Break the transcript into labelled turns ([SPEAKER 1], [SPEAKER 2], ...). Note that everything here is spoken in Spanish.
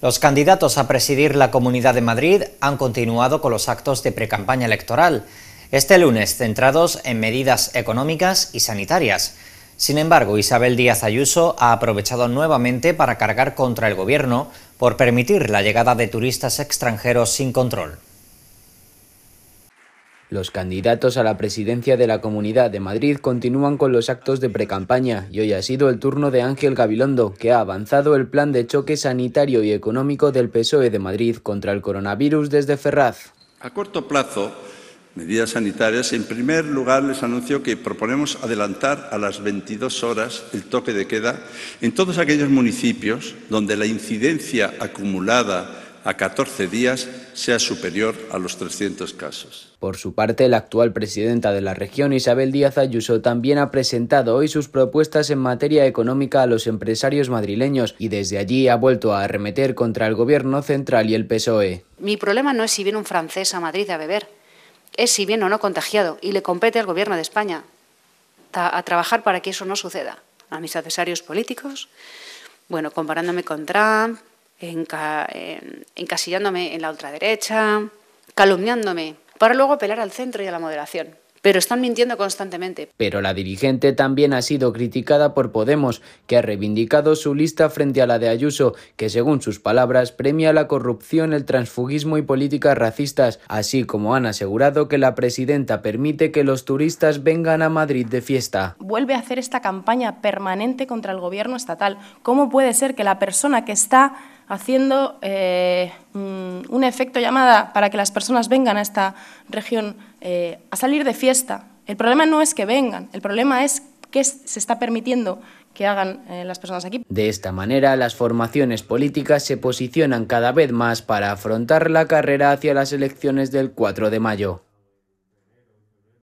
[SPEAKER 1] Los candidatos a presidir la Comunidad de Madrid han continuado con los actos de precampaña electoral, este lunes centrados en medidas económicas y sanitarias. Sin embargo, Isabel Díaz Ayuso ha aprovechado nuevamente para cargar contra el Gobierno por permitir la llegada de turistas extranjeros sin control.
[SPEAKER 2] Los candidatos a la presidencia de la Comunidad de Madrid continúan con los actos de precampaña y hoy ha sido el turno de Ángel Gabilondo, que ha avanzado el plan de choque sanitario y económico del PSOE de Madrid contra el coronavirus desde Ferraz.
[SPEAKER 3] A corto plazo, medidas sanitarias. En primer lugar, les anuncio que proponemos adelantar a las 22 horas el toque de queda en todos aquellos municipios donde la incidencia acumulada a 14 días sea superior a los 300 casos.
[SPEAKER 2] Por su parte, la actual presidenta de la región, Isabel Díaz Ayuso, también ha presentado hoy sus propuestas en materia económica a los empresarios madrileños y desde allí ha vuelto a arremeter contra el gobierno central y el PSOE.
[SPEAKER 4] Mi problema no es si viene un francés a Madrid a beber, es si viene o no contagiado y le compete al gobierno de España a trabajar para que eso no suceda. A mis adversarios políticos, bueno, comparándome con Trump, Em, encasillándome en la ultraderecha, calumniándome, para luego apelar al centro y a la moderación pero están mintiendo constantemente.
[SPEAKER 2] Pero la dirigente también ha sido criticada por Podemos, que ha reivindicado su lista frente a la de Ayuso, que según sus palabras premia la corrupción, el transfugismo y políticas racistas, así como han asegurado que la presidenta permite que los turistas vengan a Madrid de fiesta.
[SPEAKER 5] Vuelve a hacer esta campaña permanente contra el gobierno estatal. ¿Cómo puede ser que la persona que está haciendo eh, mm, un efecto llamada para que las personas vengan a esta región eh, a salir de fiesta. El problema no es que vengan, el problema es que se está permitiendo que hagan eh, las personas aquí.
[SPEAKER 2] De esta manera, las formaciones políticas se posicionan cada vez más para afrontar la carrera hacia las elecciones del 4 de mayo.